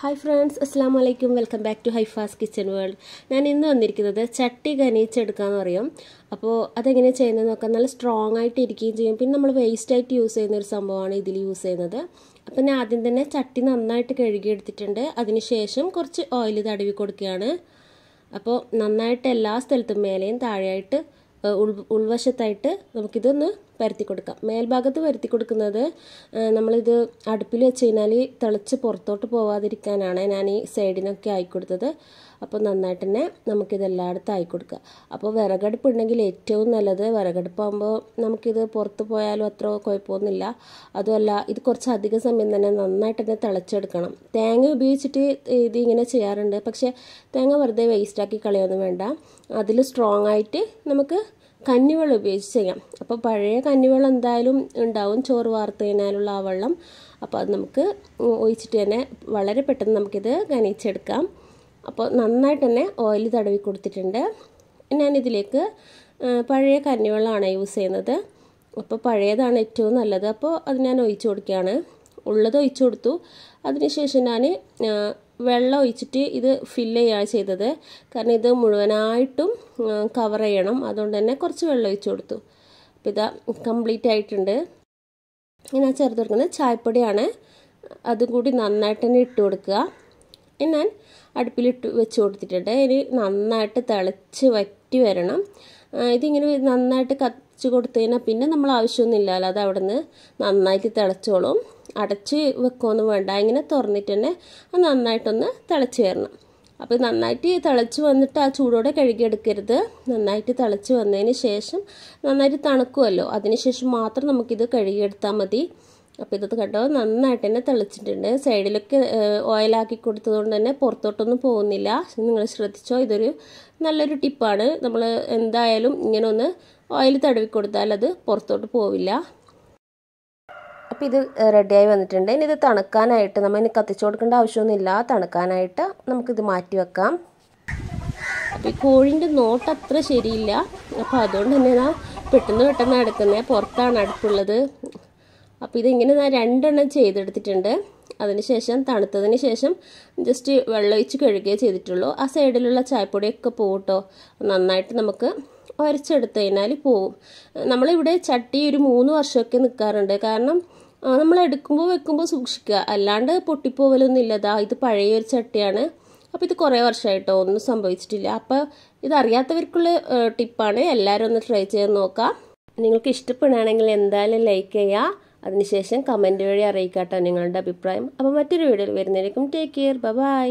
hi friends അസ്സാം വലൈക്കും welcome back to Haifa's kitchen world ഞാൻ ഇന്ന് വന്നിരിക്കുന്നത് ചട്ടി ഖനിച്ചെടുക്കാന്ന് പറയും അപ്പോൾ അതെങ്ങനെ ചെയ്യുന്നത് നോക്കാം നല്ല സ്ട്രോങ് ആയിട്ട് ഇരിക്കുകയും ചെയ്യും പിന്നെ നമ്മൾ വേസ്റ്റ് ആയിട്ട് യൂസ് ചെയ്യുന്ന ഒരു സംഭവമാണ് ഇതിൽ യൂസ് ചെയ്യുന്നത് അപ്പം ഞാൻ ആദ്യം തന്നെ ചട്ടി നന്നായിട്ട് കഴുകിയെടുത്തിട്ടുണ്ട് അതിനുശേഷം കുറച്ച് ഓയിൽ തടവി കൊടുക്കുകയാണ് അപ്പോൾ നന്നായിട്ട് എല്ലാ സ്ഥലത്തും മേലെയും താഴെയായിട്ട് ഉൾ ഉൾവശത്തായിട്ട് നമുക്കിതൊന്ന് പരത്തി കൊടുക്കാം മേൽഭാഗത്ത് പരത്തി കൊടുക്കുന്നത് നമ്മളിത് അടുപ്പിൽ വെച്ച് കഴിഞ്ഞാൽ തിളച്ച് പുറത്തോട്ട് പോവാതിരിക്കാനാണ് ഞാൻ ഈ സൈഡിനൊക്കെ ആയിക്കൊടുത്തത് അപ്പോൾ നന്നായിട്ട് തന്നെ നമുക്കിതെല്ലായിടത്തും എല്ലായിടത്തും ആയി കൊടുക്കുക അപ്പോൾ വിറകടുപ്പ് ഉണ്ടെങ്കിൽ ഏറ്റവും നല്ലത് വിറകടുപ്പാകുമ്പോൾ നമുക്കിത് പുറത്ത് പോയാലും അത്ര കുഴപ്പമൊന്നുമില്ല അതുമല്ല ഇത് കുറച്ച് അധിക സമയം തന്നെ നന്നായിട്ട് തന്നെ തിളച്ചെടുക്കണം തേങ്ങ ഉപയോഗിച്ചിട്ട് ഇത് ഇങ്ങനെ ചെയ്യാറുണ്ട് പക്ഷേ തേങ്ങ വെറുതെ വേസ്റ്റാക്കി കളയൊന്നും വേണ്ട അതിൽ സ്ട്രോങ് ആയിട്ട് നമുക്ക് കഞ്ഞിവെള്ളം ഉപയോഗിച്ച് ചെയ്യാം അപ്പോൾ പഴയ കഞ്ഞിവെള്ളം എന്തായാലും ഉണ്ടാവും ചോറ് വാർത്ത് കഴിഞ്ഞാലുള്ള ആ വെള്ളം അപ്പോൾ അത് നമുക്ക് ഒഴിച്ചിട്ട് തന്നെ വളരെ പെട്ടെന്ന് നമുക്കിത് കനയിച്ചെടുക്കാം അപ്പോൾ നന്നായിട്ട് തന്നെ ഓയിൽ തടവി കൊടുത്തിട്ടുണ്ട് ഞാനിതിലേക്ക് പഴയ കഞ്ഞിവെള്ളമാണ് യൂസ് ചെയ്യുന്നത് അപ്പോൾ പഴയതാണ് ഏറ്റവും നല്ലത് അപ്പോൾ അത് ഞാൻ ഒഴിച്ചു കൊടുക്കുകയാണ് ഉള്ളത് ഒഴിച്ചു കൊടുത്തു അതിനുശേഷം ഞാൻ വെള്ളം ഒഴിച്ചിട്ട് ഇത് ഫില്ല് ചെയ്യുകയാണ് ചെയ്തത് കാരണം ഇത് മുഴുവനായിട്ടും കവർ ചെയ്യണം അതുകൊണ്ട് തന്നെ കുറച്ച് വെള്ളം ഒഴിച്ചു കൊടുത്തു അപ്പോൾ ഇതാ കംപ്ലീറ്റ് ആയിട്ടുണ്ട് ഞാൻ ചേർത്ത് കൊടുക്കുന്നത് ചായപ്പൊടിയാണ് അതും കൂടി നന്നായിട്ട് തന്നെ ഇട്ട് കൊടുക്കുക ഞാൻ അടുപ്പിലിട്ട് വെച്ച് കൊടുത്തിട്ടുണ്ട് ഇനി നന്നായിട്ട് തിളച്ച് വറ്റി വരണം ഇതിങ്ങനെ നന്നായിട്ട് കത്തിച്ച് കൊടുത്തു കഴിഞ്ഞാൽ പിന്നെ നമ്മൾ ആവശ്യമൊന്നുമില്ലല്ലോ അത് അവിടെ നിന്ന് നന്നായിട്ട് തിളച്ചോളും അടച്ച് വെക്കുമെന്ന് വേണ്ട ഇങ്ങനെ തുറന്നിട്ട് തന്നെ അത് നന്നായിട്ടൊന്ന് തിളച്ച് വരണം അപ്പോൾ നന്നായിട്ട് തിളച്ച് വന്നിട്ട് ആ ചൂടോടെ കഴുകിയെടുക്കരുത് നന്നായിട്ട് തിളച്ച് വന്നതിന് ശേഷം നന്നായിട്ട് തണുക്കുമല്ലോ അതിന് ശേഷം മാത്രം നമുക്കിത് കഴുകിയെടുത്താൽ മതി അപ്പോൾ ഇതൊക്കെ കണ്ടോ നന്നായിട്ട് തന്നെ തെളിച്ചിട്ടുണ്ട് സൈഡിലൊക്കെ ഓയിലാക്കി കൊടുത്തതുകൊണ്ട് തന്നെ പുറത്തോട്ടൊന്നും പോകുന്നില്ല നിങ്ങൾ ശ്രദ്ധിച്ചോ ഇതൊരു നല്ലൊരു ടിപ്പാണ് നമ്മൾ എന്തായാലും ഇങ്ങനെ ഒന്ന് ഓയിൽ തടവി കൊടുത്താൽ അത് പുറത്തോട്ട് പോവില്ല അപ്പോൾ ഇത് റെഡിയായി വന്നിട്ടുണ്ട് ഇനി ഇത് തണുക്കാനായിട്ട് നമ്മൾ ഇനി കത്തിച്ചു കൊടുക്കേണ്ട ആവശ്യമൊന്നുമില്ല തണുക്കാനായിട്ട് നമുക്കിത് മാറ്റി വെക്കാം അപ്പോൾ ഈ കോഴിൻ്റെ നോട്ട് അത്ര ശരിയില്ല അപ്പോൾ അതുകൊണ്ട് തന്നെ ഞാൻ പെട്ടെന്ന് പെട്ടെന്ന് അടുക്കുന്നത് പുറത്താണ് അടുപ്പുള്ളത് അപ്പോൾ ഇതിങ്ങനെ ഞാൻ രണ്ടെണ്ണം ചെയ്തെടുത്തിട്ടുണ്ട് അതിനുശേഷം തണുത്തതിന് ശേഷം ജസ്റ്റ് വെള്ളമൊഴിച്ച് കഴുകുകയേ ചെയ്തിട്ടുള്ളൂ ആ സൈഡിലുള്ള ചായപ്പൊടിയൊക്കെ പോകട്ടോ നന്നായിട്ട് നമുക്ക് ഒരച്ചെടുത്ത് കഴിഞ്ഞാൽ പോവും നമ്മളിവിടെ ചട്ടി ഒരു മൂന്ന് വർഷമൊക്കെ നിൽക്കാറുണ്ട് കാരണം നമ്മൾ എടുക്കുമ്പോൾ വെക്കുമ്പോൾ സൂക്ഷിക്കുക അല്ലാണ്ട് പൊട്ടിപ്പോവലൊന്നും ഇല്ലതാ ഇത് പഴയ ഒരു ചട്ടിയാണ് അപ്പോൾ ഇത് കുറേ വർഷമായിട്ടോ ഒന്നും സംഭവിച്ചിട്ടില്ല അപ്പോൾ ഇതറിയാത്തവർക്കുള്ള ടിപ്പാണ് എല്ലാവരും ഒന്ന് ട്രൈ ചെയ്ത് നോക്കാം നിങ്ങൾക്ക് ഇഷ്ടപ്പെടുകയാണെങ്കിൽ എന്തായാലും ലൈക്ക് ചെയ്യുക അതിനുശേഷം കമൻറ്റ് വഴി അറിയിക്കാട്ടോ നിങ്ങളുടെ അഭിപ്രായം അപ്പോൾ മറ്റൊരു വീഡിയോയിൽ വരുന്നതായിരിക്കും ടേക്ക് കെയർ ബൈ